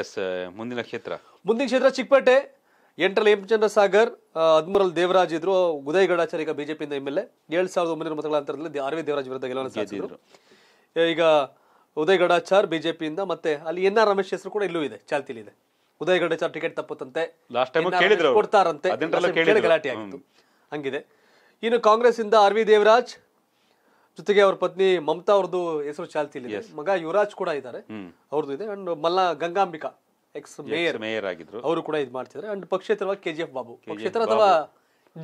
S ಮುಂದಿನ ಕ್ಷೇತ್ರ ಮುಂದಿನ ಕ್ಷೇತ್ರ ಚಿಕ್ಕಪೇಟೆ ಎಂಟರಲ್ಲಿ ಹೇಮಚಂದ್ರ ಸಾಗರ್ ಹದಿಮೂರಲ್ಲಿ ದೇವರಾಜ್ ಇದ್ರು ಉದಯ್ ಗಡಾಚಾರ್ ಈಗ ಬಿಜೆಪಿಯಿಂದ ಎಮ್ ಎಲ್ ಎ ಏಳು ಸಾವಿರದ ಒಂಬೈನೂರ ಮತಗಳ ಅಂತರದಲ್ಲಿ ಆರ್ ವಿ ದೇವರಾಜ್ ವಿರುದ್ಧ ಗೆಲುವನ್ನು ಸಾಧಿಸಿದ್ರು ಈಗ ಉದಯ್ ಗಡಾಚಾರ್ ಬಿಜೆಪಿಯಿಂದ ಮತ್ತೆ ಅಲ್ಲಿ ಎನ್ ಆರ್ ರಮೇಶ್ ಹೆಸರು ಕೂಡ ಇಲ್ಲೂ ಇದೆ ಇದೆ ಉದಯ್ ಗಡಾಚಾರ್ ಟಿಕೆಟ್ ತಪ್ಪುತ್ತಂತೆ ಕೊಡ್ತಾರಂತೆ ಗಲಾಟೆ ಆಗಿತ್ತು ಹಂಗಿದೆ ಇನ್ನು ಕಾಂಗ್ರೆಸ್ ಇಂದ ಆರ್ ವಿ ದೇವರಾಜ್ ಜೊತೆಗೆ ಅವ್ರ ಪತ್ನಿ ಮಮತಾ ಅವ್ರದ್ದು ಹೆಸರು ಚಾಲ್ತಿಲಿ ಮಗ ಯುವರಾಜ್ ಕೂಡ ಇದ್ದಾರೆ ಅವ್ರದ್ದು ಇದೆ and Malla Gangambika ex mayor mayor ಆಗಿದ್ರು ಅವರು ಕೂಡ ಇದು ಮಾಡ್ತಿದ್ರೆ ಅಂಡ್ ಪಕ್ಷೇತರವಾಗಿ ಕೆಜಿಎಫ್ ಬಾಬು ಪಕ್ಷೇತರ ಅಥವಾ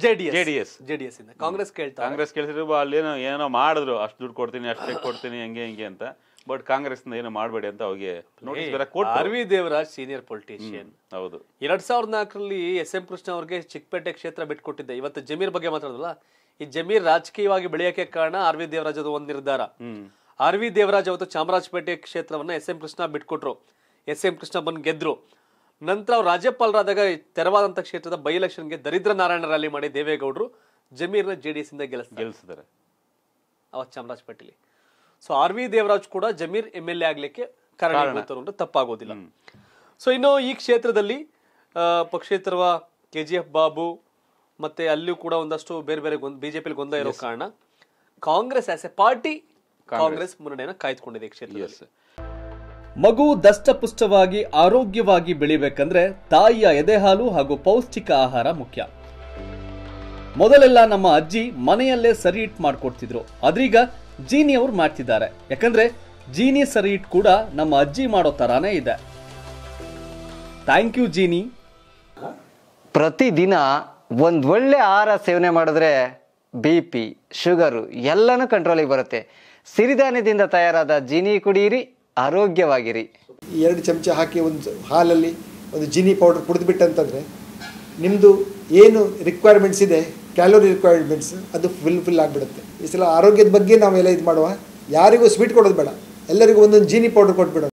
ಜೆಡಿಎಸ್ ಜೆಡಿಎಸ್ ಜೆಡಿಎಸ್ ಇಂದ ಕಾಂಗ್ರೆಸ್ ಕೇಳ್ತಾರೆ ಕಾಂಗ್ರೆಸ್ ಕೇಳ್ತಿದ್ರು ಅಲ್ಲಿ ಏನೋ ಏನೋ ಮಾಡಿದ್ರು ಅಷ್ಟು ದುಡ್ಡು ಕೊಡ್ತೀನಿ ಅಷ್ಟೇ ಕೊಡ್ತೀನಿ ಹಂಗೆ ಹಿಂಗೆ ಅಂತ ಬಟ್ ಕಾಂಗ್ರೆಸ್ ಏನು ಮಾಡಬೇಡಿ ಅಂತ ಅವ್ರಿಗೆ ನೋಟಿಸ್ ದೇವರಾಜ್ ಸೀನಿಯರ್ ಪೊಲಿಟಿಷಿಯನ್ ಹೌದು ಎರಡ್ ಸಾವಿರದ ನಾಲ್ಕರಲ್ಲಿ ಎಸ್ ಎಂ ಕೃಷ್ಣ ಅವ್ರಿಗೆ ಚಿಕ್ಕಪೇಟೆ ಕ್ಷೇತ್ರ ಬಿಟ್ಕೊಟ್ಟಿದ್ದೆ ಇವತ್ತು ಜಮೀರ್ ಬಗ್ಗೆ ಮಾತಾಡೋದಲ್ಲ ಈ ಜಮೀರ್ ರಾಜಕೀಯವಾಗಿ ಬೆಳೆಯಕ್ಕೆ ಕಾರಣ ಆರ್ ದೇವರಾಜ್ ಅದು ಒಂದು ನಿರ್ಧಾರ ಆರ್ ವಿ ದೇವರಾಜ್ ಅವತ್ತು ಚಾಮರಾಜಪೇಟೆ ಕ್ಷೇತ್ರವನ್ನ ಎಸ್ ಎಂ ಕೃಷ್ಣ ಬಿಟ್ಕೊಟ್ರು ಎಸ್ ಎಂ ಕೃಷ್ಣ ಬಂದು ಗೆದ್ರು ನಂತರ ಅವ್ರು ರಾಜ್ಯಪಾಲರಾದಾಗ ತೆರವಾದಂತ ಕ್ಷೇತ್ರದ ಬೈ ಎಲೆಕ್ಷನ್ಗೆ ದರಿದ್ರ ನಾರಾಯಣ ರ್ಯಾಲಿ ಮಾಡಿ ದೇವೇಗೌಡರು ಜಮೀರ್ನ ಜೆ ಡಿ ಎಸ್ ಇಂದ ಗೆಲ್ಲಿಸಿದ್ದಾರೆ ಅವತ್ತು ಚಾಮರಾಜಪೇಟೆಲಿ ಸೊ ಆರ್ ವಿ ದೇವರಾಜ್ ಕೂಡ ಜಮೀರ್ ಎಂ ಎಲ್ ಎ ಆಗ್ಲಿಕ್ಕೆ ಕಾರಣ ತಪ್ಪಾಗೋದಿಲ್ಲ ಸೊ ಇನ್ನು ಈ ಕ್ಷೇತ್ರದಲ್ಲಿ ಪಕ್ಷೇತರವ ಕೆ ಜಿ ಎಫ್ ಬಾಬು ಮತ್ತೆ ಅಲ್ಲಿಯೂ ಕೂಡ ಒಂದಷ್ಟು ಬೇರೆ ಬೇರೆ ಬಿಜೆಪಿ ಗೊಂದಲ ಇರೋ ಕಾರಣ Congress as a party Congress ಮುನ್ನಡೆಯನ್ನು ಕಾಯ್ದುಕೊಂಡಿದೆ ಈ ಕ್ಷೇತ್ರದಲ್ಲಿ ಮಗು ದಷ್ಟಪುಷ್ಟವಾಗಿ ಆರೋಗ್ಯವಾಗಿ ಬೆಳಿಬೇಕಂದ್ರೆ ತಾಯಿಯ ಎದೆಹಾಲು ಹಾಗೂ ಪೌಷ್ಟಿಕ ಆಹಾರ ಮುಖ್ಯ ಮೊದಲೆಲ್ಲ ನಮ್ಮ ಅಜ್ಜಿ ಮನೆಯಲ್ಲೇ ಸರಿ ಇಟ್ ಮಾಡ್ಕೊಡ್ತಿದ್ರು ಆದ್ರೀಗ ಜೀನಿ ಅವ್ರು ಮಾಡ್ತಿದ್ದಾರೆ ಯಾಕಂದ್ರೆ ಜೀನಿ ಸರಿ ಕೂಡ ನಮ್ಮ ಅಜ್ಜಿ ಮಾಡೋ ತರಾನೇ ಇದೆ ಥ್ಯಾಂಕ್ ಯು ಜೀನಿ ಪ್ರತಿದಿನ ಒಂದು ಒಳ್ಳೆ ಆಹಾರ ಸೇವನೆ ಮಾಡಿದ್ರೆ ಬಿ ಪಿ ಶುಗರು ಎಲ್ಲನೂ ಕಂಟ್ರೋಲಿಗೆ ಬರುತ್ತೆ ಸಿರಿಧಾನ್ಯದಿಂದ ತಯಾರಾದ ಜೀನಿ ಕುಡಿಯಿರಿ ಆರೋಗ್ಯವಾಗಿರಿ ಎರಡು ಚಮಚ ಹಾಕಿ ಒಂದು ಹಾಲಲ್ಲಿ ಒಂದು ಜೀನಿ ಪೌಡರ್ ಕುಡಿದ್ಬಿಟ್ಟಂತಂದರೆ ನಿಮ್ಮದು ಏನು ರಿಕ್ವೈರ್ಮೆಂಟ್ಸ್ ಇದೆ ಕ್ಯಾಲೋರಿ ರಿಕ್ವೈರ್ಮೆಂಟ್ಸ್ ಅದು ಫುಲ್ ಫಿಲ್ ಆಗಿಬಿಡುತ್ತೆ ಈ ಸಲ ಆರೋಗ್ಯದ ಬಗ್ಗೆ ನಾವೆಲ್ಲ ಇದು ಮಾಡುವ ಯಾರಿಗೂ ಸ್ವೀಟ್ ಕೊಡೋದು ಬೇಡ ಎಲ್ಲರಿಗೂ ಒಂದೊಂದು ಜೀನಿ ಪೌಡ್ರ್ ಕೊಟ್ಬಿಡೋಣ